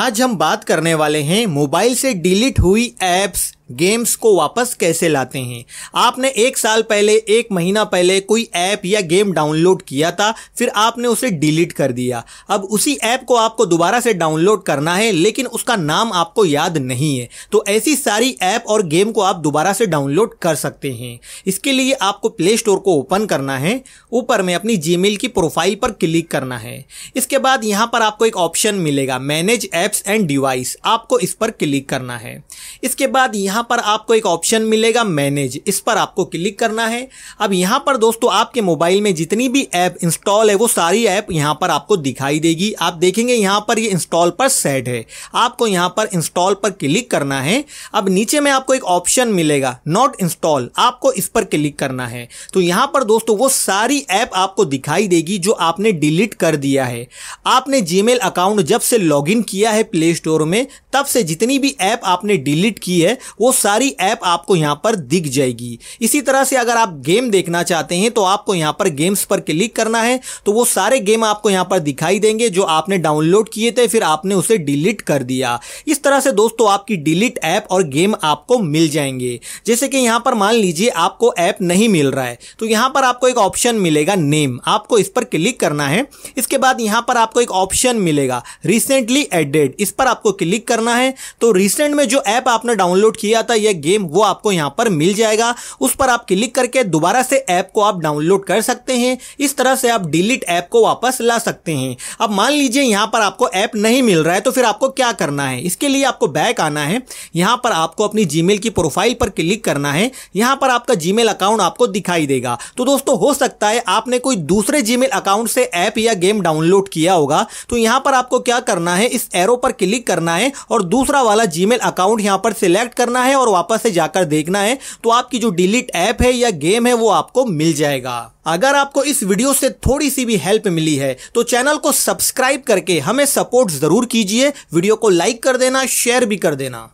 आज हम बात करने वाले हैं मोबाइल से डिलीट हुई एप्स गेम्स को वापस कैसे लाते हैं आपने एक साल पहले एक महीना पहले कोई ऐप या गेम डाउनलोड किया था फिर आपने उसे डिलीट कर दिया अब उसी ऐप को आपको दोबारा से डाउनलोड करना है लेकिन उसका नाम आपको याद नहीं है तो ऐसी सारी ऐप और गेम को आप दोबारा से डाउनलोड कर सकते हैं इसके लिए आपको प्ले स्टोर को ओपन करना है ऊपर में अपनी जी की प्रोफाइल पर क्लिक करना है इसके बाद यहाँ पर आपको एक ऑप्शन मिलेगा manage app apps and device आपको इस पर क्लिक करना है इसके बाद यहाँ पर आपको एक ऑप्शन मिलेगा मैनेज इस पर आपको क्लिक करना है अब यहाँ पर दोस्तों आपके मोबाइल में जितनी भी ऐप इंस्टॉल है वो सारी ऐप यहाँ पर आपको दिखाई देगी आप देखेंगे यहाँ पर ये यह इंस्टॉल पर सेट है आपको यहाँ पर इंस्टॉल पर क्लिक करना है अब नीचे में आपको एक ऑप्शन मिलेगा नॉट इंस्टॉल आपको इस पर क्लिक करना है तो यहाँ पर दोस्तों वो सारी ऐप आपको दिखाई देगी जो आपने डिलीट कर दिया है आपने जी अकाउंट जब से लॉग किया है प्ले स्टोर में तब से जितनी भी ऐप आपने डिलीट की है वो सारी ऐप आपको यहाँ पर दिख जाएगी इसी तरह से अगर आप गेम देखना चाहते हैं तो आपको यहाँ पर गेम्स पर क्लिक करना है तो वो सारे गेम आपको यहाँ पर दिखाई देंगे जो आपने डाउनलोड किए थे फिर आपने उसे डिलीट कर दिया इस तरह से दोस्तों आपकी डिलीट ऐप और गेम आपको मिल जाएंगे जैसे कि यहाँ पर मान लीजिए आपको ऐप नहीं मिल रहा है तो यहाँ पर आपको एक ऑप्शन मिलेगा नेम आपको इस पर क्लिक करना है इसके बाद यहाँ पर आपको एक ऑप्शन मिलेगा रिसेंटली एडेड अपडेट इस पर आपको क्लिक करना है तो रिसेंट में जो ऐप आपने डाउनलोड किया था यह गेम वो आपको यहाँ पर मिल जाएगा उस पर आप क्लिक करके दोबारा से ऐप को आप डाउनलोड कर सकते हैं इस तरह से आप डिलीट ऐप को वापस ला सकते हैं अब मान लीजिए यहाँ पर आपको ऐप नहीं मिल रहा है तो फिर आपको क्या करना है इसके लिए आपको बैक आना है यहाँ पर आपको अपनी जीमेल की प्रोफाइल पर क्लिक करना है यहाँ पर आपका जीमेल अकाउंट आपको दिखाई देगा तो दोस्तों हो सकता है आपने कोई दूसरे जीमेल अकाउंट से ऐप या गेम डाउनलोड किया होगा तो यहाँ पर आपको क्या करना है इस एरो एरो पर क्लिक करना है और दूसरा वाला जीमेल अकाउंट यहाँ पर सिलेक्ट करना है और वापस से जाकर देखना है तो आपकी जो डिलीट ऐप है या गेम है वो आपको मिल जाएगा अगर आपको इस वीडियो से थोड़ी सी भी हेल्प मिली है तो चैनल को सब्सक्राइब करके हमें सपोर्ट जरूर कीजिए वीडियो को लाइक कर देना शेयर भी कर देना